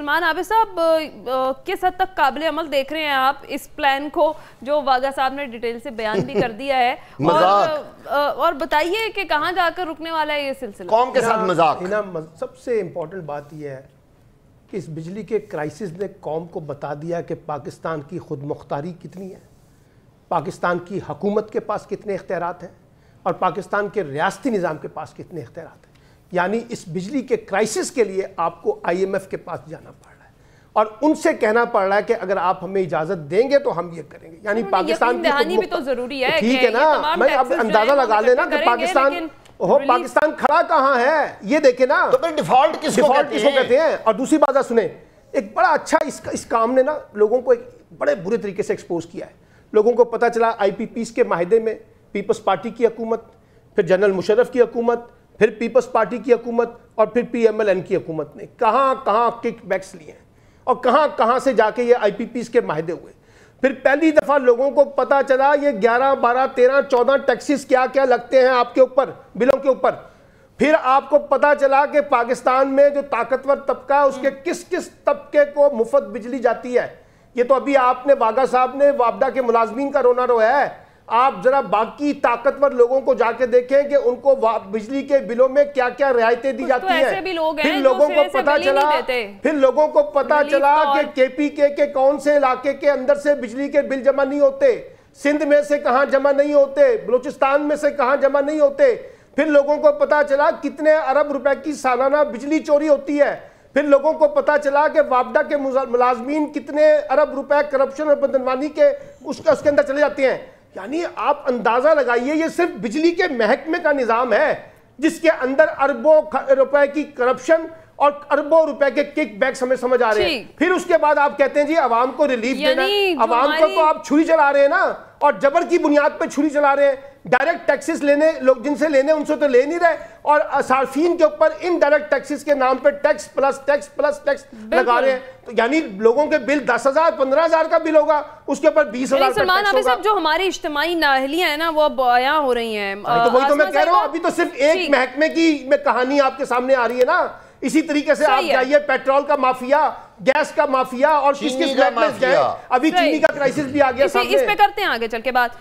सलमान आबिद साहब किस हद तक काबिल अमल देख रहे हैं आप इस प्लान को जो वागा साहब ने डिटेल से बयान भी कर दिया है और और बताइए कि कहाँ जाकर रुकने वाला है ये सिलसिला कौम के साथ मजाक मज... सबसे इम्पोर्टेंट बात यह है कि इस बिजली के क्राइसिस ने कौम को बता दिया कि पाकिस्तान की खुद मुख्तारी कितनी है पाकिस्तान की हकूमत के पास कितने इख्तियार हैं और पाकिस्तान के रियाती निज़ाम के पास कितने इख्तियार हैं यानी इस बिजली के क्राइसिस के लिए आपको आईएमएफ के पास जाना पड़ रहा है और उनसे कहना पड़ रहा है कि अगर आप हमें इजाजत देंगे तो हम ये करेंगे यानी पाकिस्तान की भी तो जरूरी है ठीक है ना मैं अब अंदाजा लगा लेना कि पाकिस्तान हो पाकिस्तान खड़ा कहाँ है ये देखे ना तो डिफॉल्ट डिफॉल्ट किसको कहते हैं और दूसरी बात सुने एक बड़ा अच्छा इसका इस काम ने ना लोगों को एक बड़े बुरे तरीके से एक्सपोज किया है लोगों को पता चला आई के माहदे में पीपल्स पार्टी की हकूमत फिर जनरल मुशरफ की हकूमत फिर पीपल्स पार्टी की हकूमत और फिर पीएमएलएन की हकूमत ने कहाँ कहाँ किक बैक्स लिए हैं और कहाँ कहाँ से जाके ये आईपीपीस के माहदे हुए फिर पहली दफ़ा लोगों को पता चला ये 11, 12, 13, 14 टैक्सेस क्या क्या लगते हैं आपके ऊपर बिलों के ऊपर फिर आपको पता चला कि पाकिस्तान में जो ताकतवर तबका है उसके किस किस तबके को मुफ्त बिजली जाती है ये तो अभी आपने बाघा साहब ने वापडा के मुलाजमीन का रोना रोया है आप जरा बाकी ताकतवर लोगों को जाके देखें कि उनको बिजली के बिलों में क्या क्या रियायतें दी तो जाती हैं फिर लोगों को पता चला फिर लोगों को पता चला कि केपीके के कौन से इलाके के अंदर से बिजली के बिल जमा नहीं होते सिंध में से कहा जमा नहीं होते बलूचिस्तान में से कहा जमा नहीं होते फिर लोगों को पता चला कितने अरब रुपए की सालाना बिजली चोरी होती है फिर लोगों को पता चला कि वापडा के मुलाजमीन कितने अरब रुपए करप्शन और बदनवानी के उसके उसके अंदर चले जाते हैं यानी आप अंदाजा लगाइए ये सिर्फ बिजली के महकमे का निज़ाम है जिसके अंदर अरबों रुपए की करप्शन और अरबों रुपए के किक बैक्स हमें समझ आ रहे हैं फिर उसके बाद आप कहते हैं जी आवाम को रिलीफ देना आवाम को तो आप छुरी चला रहे हैं ना और जबर की बुनियाद पर छुरी चला रहे हैं डायरेक्ट टैक्सेस लेने लोग जिनसे लेने उनसे तो ले नहीं रहे और सार्फिन के ऊपर इन डायरेक्ट टैक्सेस के नाम पे tax plus tax plus tax लगा रहे हैं तो यानी लोगों के बिल दस हजार पंद्रह हजार का बिल होगा उसके ऊपर बीस हजार जो हमारे इज्तमी नाहलियां है ना वो बया हो रही है हाँ, तो तो अभी तो सिर्फ एक महकमे की कहानी आपके सामने आ रही है ना इसी तरीके से आप जाइए पेट्रोल का माफिया गैस का माफिया और किस किस अभी चीनी का क्राइसिस भी आ गया इस पे करते हैं आगे चल के बाद